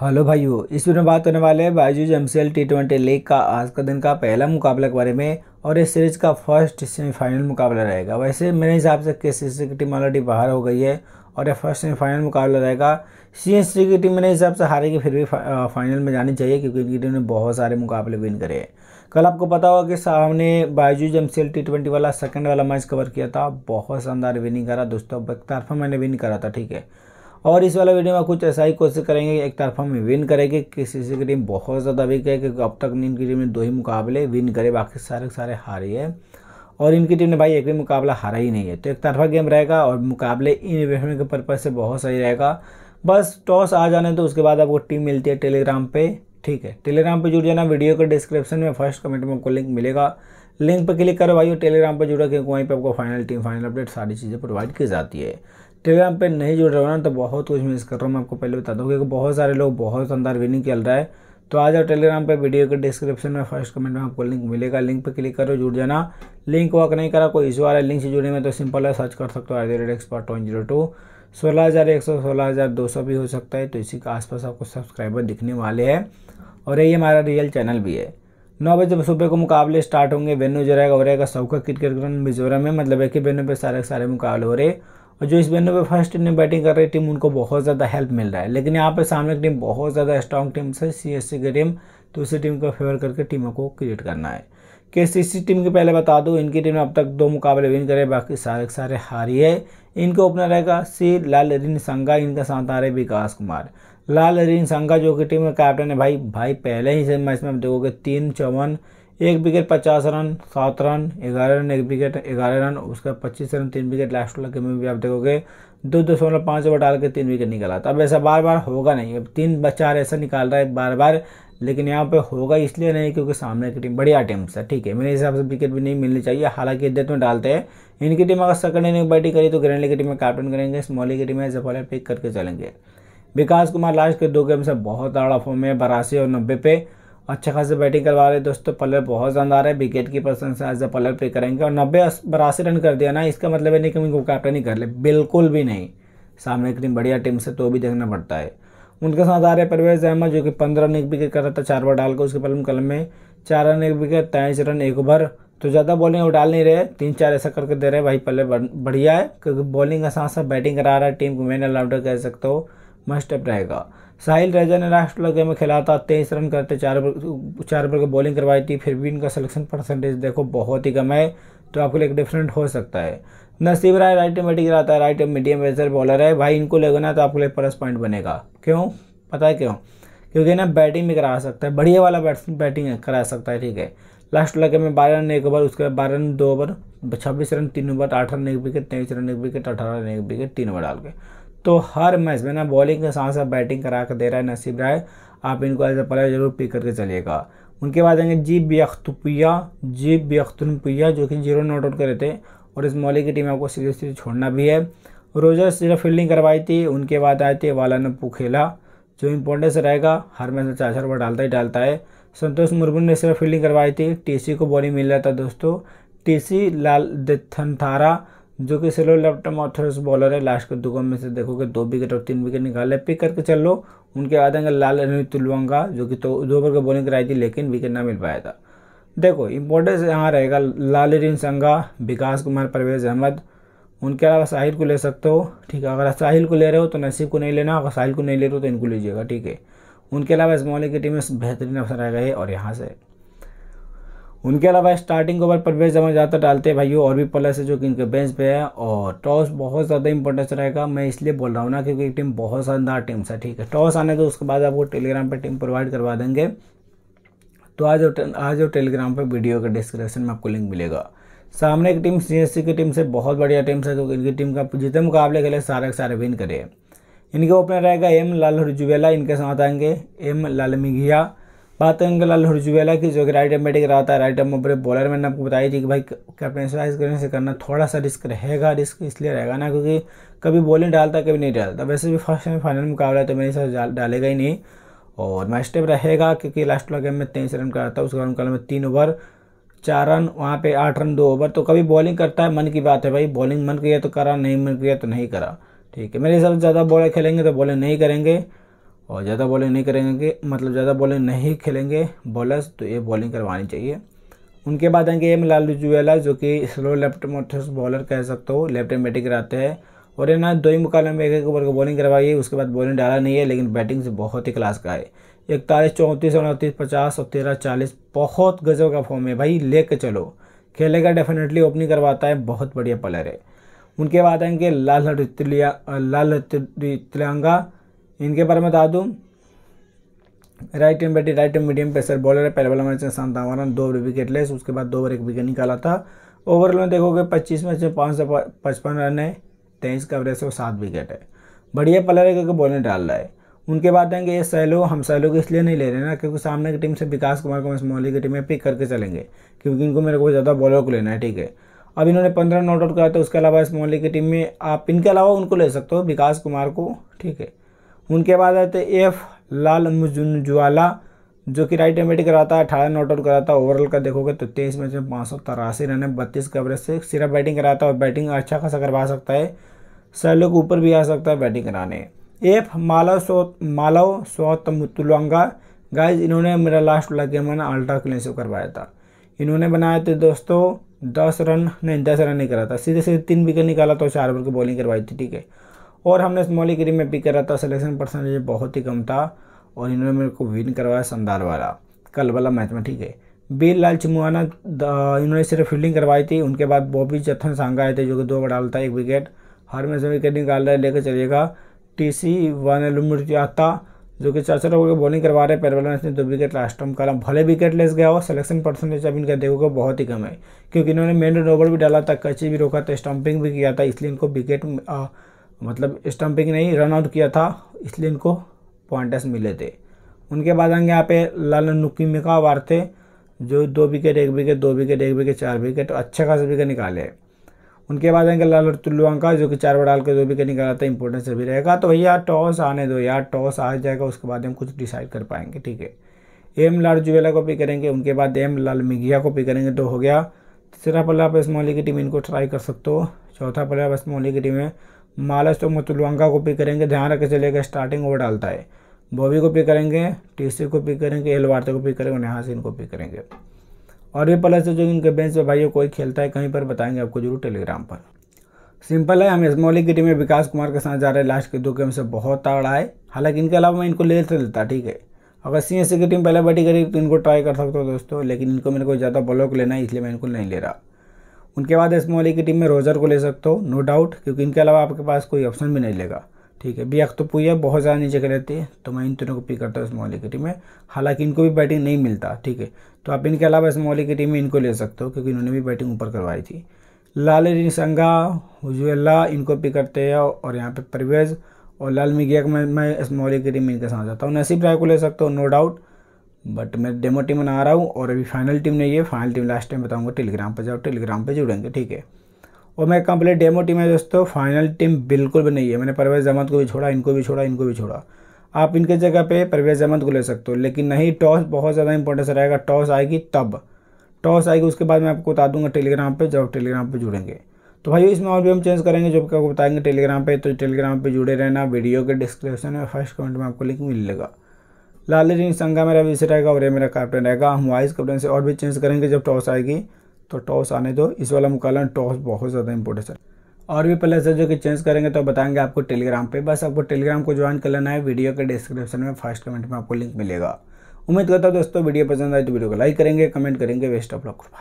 hello भाइयों इस video में बात होने वाले हैं Byju's M C L T twenty league का आज का दिन का पहला मुकाबला के बारे में और इस सीरीज का फर्स्ट सेमीफाइनल मुकाबला रहेगा वैसे मेरे हिसाब से के सी सी की टीम ऑलरेडी बाहर हो गई है और यह फर्स्ट सेमीफाइनल मुकाबला रहेगा सी एस सी की टीम मेरे हिसाब से हारेगी फिर भी फाइनल में जानी चाहिए क्योंकि इनकी टीम ने बहुत सारे मुकाबले विन करे हैं कल आपको पता होगा कि सामने Byju's M C T twenty वाला सेकेंड वाला मैच कवर किया था बहुत शानदार विनिंग करा दोस्तों बकतरफा मैंने विन करा था ठीक है और इस वाला वीडियो में कुछ ऐसा ही कोशिश करेंगे एक तरफा में विन करेंगे किसी से की टीम बहुत ज़्यादा वीक है क्योंकि अब तक इनकी टीम ने दो ही मुकाबले विन करे बाकी सारे सारे हारी है और इनकी टीम ने भाई एक भी मुकाबला हारा ही नहीं है तो एक तरफा गेम रहेगा और मुकाबले इन इन्वेस्टमेंट के पर्पज़ से बहुत सही रहेगा बस टॉस आ जाने तो उसके बाद आपको टीम मिलती है टेलीग्राम पे ठीक है टेलीग्राम पे जुड़ जाना वीडियो के डिस्क्रिप्शन में फर्स्ट कमेंट में आपको लिंक मिलेगा लिंक पर क्लिक करो भाई और टेलीग्राम पर जुड़ा क्योंकि वहीं पर आपको फाइनल टीम फाइनल अपडेट सारी चीज़ें प्रोवाइड की जाती है टेलीग्राम पे नहीं जुड़ रहे हो ना तो बहुत कुछ मिस कर रहा हूँ मैं आपको पहले बता दूँ क्योंकि बहुत सारे लोग बहुत शानदार विनिंग चल रहा है तो आज आप टेलीग्राम पे वीडियो के डिस्क्रिप्शन में फर्स्ट कमेंट में आपको लिंक मिलेगा लिंक पे क्लिक करो जुड़ जाना लिंक वर्क नहीं करा कोई इशू आ रहा है लिंक से जुड़ने में तो सिंपल है सर्च कर सकते हो at the rate expert one zero two सोलह हज़ार एक सौ सोलह हज़ार दो सौ भी हो सकता है तो इसी के आसपास आपको सब्सक्राइबर दिखने वाले हैं और यही हमारा रियल चैनल भी है नौ बजे सुबह को मुकाबले स्टार्ट होंगे वेन्यू जो रहेगा हो रहेगा सबका क्रिकेट ग्राउंड मिजोरम में मतलब एक ही वेन्यू पे सारे सारे मुकाबले हो रहे और जो इस बैनों पे फर्स्ट टीम बैटिंग कर रही टीम उनको बहुत ज़्यादा हेल्प मिल रहा है लेकिन यहाँ पे सामने की टीम बहुत ज़्यादा स्ट्रॉन्ग टीम है सी एस सी की टीम तो उसी टीम को फेवर करके टीमों को क्रिएट करना है के सी सी टीम के पहले बता दूँ इनकी टीम ने अब तक दो मुकाबले विन करे बाकी सारे के सारे हारी है इनका ओपनर रहेगा सी लाल रिन संघा इनका साथ आ रहे विकास कुमार लाल रिन संघा जो कि टीम का कैप्टन है भाई भाई पहले ही मैच में देखोगे तीन चौवन एक विकेट पचास रन सात रन ग्यारह रन एक विकेट ग्यारह रन उसका पच्चीस रन तीन विकेट लास्ट वाला गेम में भी आप देखोगे दो दशमलव पाँच ओवर डाल के तीन विकेट निकाला था अब ऐसा बार बार होगा नहीं अब तीन चार ऐसा निकाल रहा है बार बार लेकिन यहाँ पे होगा इसलिए नहीं क्योंकि सामने की टीम बढ़िया टीम है ठीक है मेरे हिसाब से विकेट भी नहीं मिलनी चाहिए हालांकि इद्दत तो में डालते हैं इनकी टीम अगर सेकंड इनिंग बैटिंग करी तो ग्रैंडली की टीम में कैप्टन करेंगे स्मॉली की टीम में जफाले पिक करके चलेंगे विकास कुमार लास्ट के दो गेम से बहुत आड़ा फॉर्म है बरासी और नब्बे पे अच्छा खासा बैटिंग करवा रहे दोस्तों पलर बहुत ज़्यादा आ रहा है विकेट कीपर से एज अ पलर पे करेंगे और नब्बे बरासी रन कर दिया ना इसका मतलब है नहीं कि उनको कैप्टन कर ले बिल्कुल भी नहीं सामने इतनी बढ़िया टीम से तो भी देखना पड़ता है उनके साथ आ रहे परवेज अहमद जो कि पंद्रह रन एक विकेट कर रहा था चार बार डाल के उसके पलम कलम में चार रन एक विकेट तेईस रन एक ओवर तो ज़्यादा बॉलिंग वो डाल नहीं रहे तीन चार ऐसा करके दे रहे भाई पलर बढ़िया है क्योंकि बॉलिंग का साथ साथ बैटिंग करा रहा है टीम को मेन ऑलराउंडर तो कह सकते हो मस्ट अप रहेगा साहिल राजा ने राष्ट्र लगे में खेला था तेईस रन करते चार पर चार की बॉलिंग करवाई थी फिर भी इनका सिलेक्शन परसेंटेज देखो बहुत ही कम है तो आपके लिए डिफरेंट हो सकता है नसीब राय राइट मीडियम कराता है राइट मीडियम वेजर बॉलर है भाई इनको ना तो आपके लिए प्लस पॉइंट बनेगा क्यों पता है क्यों क्योंकि ना बैटिंग भी करा सकता है बढ़िया वाला बैट्समैन बैटिंग करा सकता है ठीक है लास्ट लगे में बारह रन एक ओवर उसके बाद बारह रन दो ओवर छब्बीस रन तीन ओवर आठ रन एक विकेट तेईस रन एक विकेट अठारह रन एक विकेट तीन ओवर डाल के तो हर मैच में ना बॉलिंग के साथ साथ बैटिंग करा कर दे रहा है नसीब राय आप इनको एज ए प्लेयर जरूर पिक करके चलिएगा उनके बाद आएंगे जी बख्तुपिया जी बख्तुनपिया जो कि जीरो नॉट आउट करे थे और इस मौली की टीम आपको सीरीज सीरीज छोड़ना भी है रोजर्स जो फील्डिंग करवाई थी उनके बाद आए थे वालान पुखेला जो इम्पोर्टेंस रहेगा हर मैच में चार चार बार डालता ही डालता है संतोष मुर्मू ने सिर्फ फील्डिंग करवाई थी टीसी को बॉलिंग मिल रहा था दोस्तों टीसी लाल दथनथारा जो कि सिलो लेफ्ट ऑथर्स बॉलर है लास्ट के दो में से देखोगे दो विकेट और तीन विकेट निकाले पिक करके चल लो उनके बाद आएंगे लाल अनिल तुलवंगा जो कि तो दो ओवर की बॉलिंग कराई थी लेकिन विकेट ना मिल पाया था देखो इंपॉर्टेंस यहाँ रहेगा लाल रिन संगा विकास कुमार परवेज अहमद उनके अलावा साहिल को ले सकते हो ठीक है अगर साहिल को ले रहे हो तो नसीब को नहीं लेना अगर साहिल को नहीं ले रहे हो तो इनको लीजिएगा ठीक है उनके अलावा इस मोहल्ले की टीम में बेहतरीन अवसर आ गए और यहाँ से उनके अलावा स्टार्टिंग ओवर परवेज जमा ज़्यादा डालते हैं भाइयों और भी प्लस है जो कि इनके बेंच पे है और टॉस बहुत ज़्यादा इंपॉर्टेंस रहेगा मैं इसलिए बोल रहा हूँ ना क्योंकि टीम बहुत शानदार टीम्स है ठीक है टॉस आने के उसके बाद आपको टेलीग्राम पर टीम प्रोवाइड करवा देंगे तो आज आज और टेलीग्राम पर वीडियो के डिस्क्रिप्शन में आपको लिंक मिलेगा सामने की टीम सी की टीम से बहुत बढ़िया टीम है क्योंकि इनकी टीम का जितने मुकाबले के लिए सारे के सारे विन करे इनके ओपनर रहेगा एम लाल हरजुवेला इनके साथ आएंगे एम लालमिघिया बात है लाल हर्जुवेला की जो कि राइट एम बैटिंग रहा था राइट एम ओपर बॉलर मैंने आपको बताई थी कि भाई कैप्टनसाइज करने से करना थोड़ा सा रिस्क रहेगा रिस्क इसलिए रहेगा ना क्योंकि कभी बॉलिंग डालता कभी नहीं डालता वैसे भी फर्स्ट टाइम फाइनल मुकाबला है तो मेरे हिसाब डालेगा ही नहीं और मैं स्टेप रहेगा क्योंकि लास्ट वाला गेम में तेईस रन का था उसका मुकाबला में तीन ओवर चार रन वहाँ पे आठ रन दो ओवर तो कभी बॉलिंग करता है मन की बात है भाई बॉलिंग मन किया तो करा नहीं मन किया तो नहीं करा ठीक है मेरे हिसाब से ज़्यादा बॉलर खेलेंगे तो बॉलिंग नहीं करेंगे और ज़्यादा बॉलिंग नहीं करेंगे मतलब ज़्यादा बॉलिंग नहीं खेलेंगे बॉलर्स तो ये बॉलिंग करवानी चाहिए उनके बाद आएंगे एम लाल जुवेला जो कि स्लो लेफ्ट मोटर्स बॉलर कह सकते हो लेफ्ट एंड बैटिंग कराते हैं और ये ना दो ही मुकाबले में एक एक ओवर को बॉलिंग करवाई है उसके बाद बॉलिंग डाला नहीं है लेकिन बैटिंग से बहुत ही क्लास का है इकतालीस चौंतीस उनतीस पचास और तेरह चालीस बहुत गजब का फॉर्म है भाई ले कर चलो खेलेगा डेफिनेटली ओपनिंग करवाता है बहुत बढ़िया प्लेयर है उनके बाद आएंगे लाल तिलिया लाल तिलंगा इनके बारे में बता दूँ राइट टीम बैठी right team medium pacer bowler है पहले वाला मैच में आवरण दो ओवर विकेट लेस उसके बाद दो ओवर एक विकेट निकाला था ओवरऑल में देखोगे 25 मैच में पाँच सौ पचपन रन है तेईस का से सात विकेट है बढ़िया प्लेयर है क्योंकि बॉलिंग डाल रहा है उनके बाद आएंगे ये सैलो हम सैलो को इसलिए नहीं ले रहे ना क्योंकि सामने की टीम से विकास कुमार को मोहली की टीम में पिक करके चलेंगे क्योंकि इनको मेरे को ज़्यादा बॉलर को लेना है ठीक है अब इन्होंने पंद्रह नॉट आउट कराया तो उसके अलावा इस मोहली की टीम में आप इनके अलावा उनको ले सकते हो विकास कुमार को ठीक है उनके बाद आते एफ लाल मुजुनज्वाला जो कि राइट एमेटिक कराता है अठारह नॉट आउट कराता है ओवरऑल का देखोगे तो तेईस मैच में पाँच सौ तिरासी रन है बत्तीस कवरेज से सिर्फ बैटिंग कराता है और बैटिंग अच्छा खासा करवा सकता है के ऊपर भी आ सकता है बैटिंग कराने एफ मालव सो मालव सौतमुतुलंगा गाइज इन्होंने मेरा लास्ट वाला गेम है ना अल्ट्रा क्लीनशिप करवाया था इन्होंने बनाए थे दोस्तों दस रन नहीं दस रन नहीं करा था सीधे सीधे तीन विकेट निकाला तो चार ओवर की बॉलिंग करवाई थी ठीक है और हमने गिरी में पिक करा था सिलेक्शन परसेंटेज बहुत ही कम था और इन्होंने मेरे को विन करवाया संदार वाला कल वाला मैच में ठीक है बीर लाल चिमुआना इन्होंने सिर्फ फील्डिंग करवाई थी उनके बाद बॉबी जत्थन सांग आए थे जो कि दो ओवर डालता एक विकेट हर मैच में विकेट निकाल रहे लेकर चलेगा टी सी वन एलुमता जो कि चार चार ओवर बॉलिंग करवा रहे पैरवल मैच में दो विकेट लास्ट टाइम करा भले विकेट लेस गया हो सिलेक्शन परसेंटेज अब इनका देखोगे बहुत ही कम है क्योंकि इन्होंने मेन ओवर भी डाला था कच्ची भी रोका था स्टम्पिंग भी किया था इसलिए इनको विकेट मतलब स्टम्पिंग नहीं रन आउट किया था इसलिए इनको पॉइंटर्स मिले थे उनके बाद आएंगे यहाँ पे लालन नुकीमिका वार थे जो दो विकेट एक विकेट दो विकेट एक विकेट चार विकेट अच्छे खासे विकेट निकाले उनके बाद आएंगे लालन तुल्लुआंका जो कि चार बार डाल के दो विकेट निकाला था इंपॉर्टेंस अभी रहेगा तो भैया टॉस आने दो यार टॉस आ जाएगा उसके बाद हम कुछ डिसाइड कर पाएंगे ठीक है एम लाल जुवेला को पिक करेंगे उनके बाद एम लाल मिघिया को पिक करेंगे दो तो हो गया तीसरा पल्ला आप मोहली की टीम इनको ट्राई कर सकते हो चौथा पल्ला आप मोहली की टीम है मालस तो मुतलवंगा को पिक करेंगे ध्यान रखे चलेगा स्टार्टिंग ओवर डालता है बॉबी को पिक करेंगे टीसी को पिक करेंगे एलवार्ते को पिक करेंगे से को पिक करेंगे और ये प्लस जो इनके बेंच पर भाई कोई खेलता है कहीं पर बताएंगे आपको जरूर टेलीग्राम पर सिंपल है हम इस्मोली की टीम में विकास कुमार के साथ जा रहे हैं लास्ट के दो गेम से बहुत ताड़ा है हालांकि इनके अलावा मैं इनको ले लेता ठीक है अगर सी एस की टीम पहले बैठी करी तो इनको ट्राई कर सकता हूँ दोस्तों लेकिन इनको मेरे को ज़्यादा ब्लॉक को लेना है इसलिए मैं इनको नहीं ले रहा उनके बाद इस मोली की टीम में रोजर को ले सकते हो नो डाउट क्योंकि इनके अलावा आपके पास कोई ऑप्शन भी नहीं लेगा ठीक है बी अख्तपुया बहुत ज़्यादा नीचे रहती है तो मैं इन तीनों को पिक करता हूँ इस मोहल्ले की टीम में हालांकि इनको भी बैटिंग नहीं मिलता ठीक है तो आप इनके अलावा इस मोहल्ले की टीम में इनको ले सकते हो क्योंकि इन्होंने भी बैटिंग ऊपर करवाई थी लाल संगा हुजुअल्ला इनको पिक करते हैं और यहाँ पर परवेज़ और लाल मिगिया को मैं इस मोहल्ले की टीम में इनके साथ जाता हूँ नसीब राय को ले सकते हो नो डाउट बट मैं डेमो टीम में आ रहा हूँ और अभी फाइनल टीम नहीं है फाइनल टीम लास्ट टाइम बताऊँगा टेलीग्राम पर जाओ टेलीग्राम पर जुड़ेंगे ठीक है और मैं कंप्लीट डेमो टीम है दोस्तों फाइनल टीम बिल्कुल भी नहीं है मैंने परवेज अहमद को भी छोड़ा इनको भी छोड़ा इनको भी छोड़ा आप इनके जगह पे परवेज अहमद को ले सकते हो लेकिन नहीं टॉस बहुत ज़्यादा इंपॉर्टेंस रहेगा टॉस आएगी तब टॉस आएगी उसके बाद मैं आपको बता दूंगा टेलीग्राम पे जब टेलीग्राम पे जुड़ेंगे तो भाई इसमें और भी हम चेंज करेंगे जो आपको बताएंगे टेलीग्राम पर तो टेलीग्राम पर जुड़े रहना वीडियो के डिस्क्रिप्शन में फर्स्ट कमेंट में आपको लिंक मिलेगा लाल जी संगा मेरा विषय रहेगा और ये मेरा कैप्टन रहेगा हम वाइस कैप्टन से और भी चेंज करेंगे जब टॉस आएगी तो टॉस आने दो इस वाला मुकालन टॉस बहुत ज़्यादा इंपॉर्टेंट है और भी प्लेस जो कि चेंज करेंगे तो बताएंगे आपको टेलीग्राम पे बस आपको टेलीग्राम को ज्वाइन कर लेना है वीडियो के डिस्क्रिप्शन में फर्स्ट कमेंट में आपको लिंक मिलेगा उम्मीद करता हूँ दोस्तों वीडियो पसंद आए तो वीडियो को लाइक करेंगे कमेंट करेंगे वेस्ट ऑफ लॉक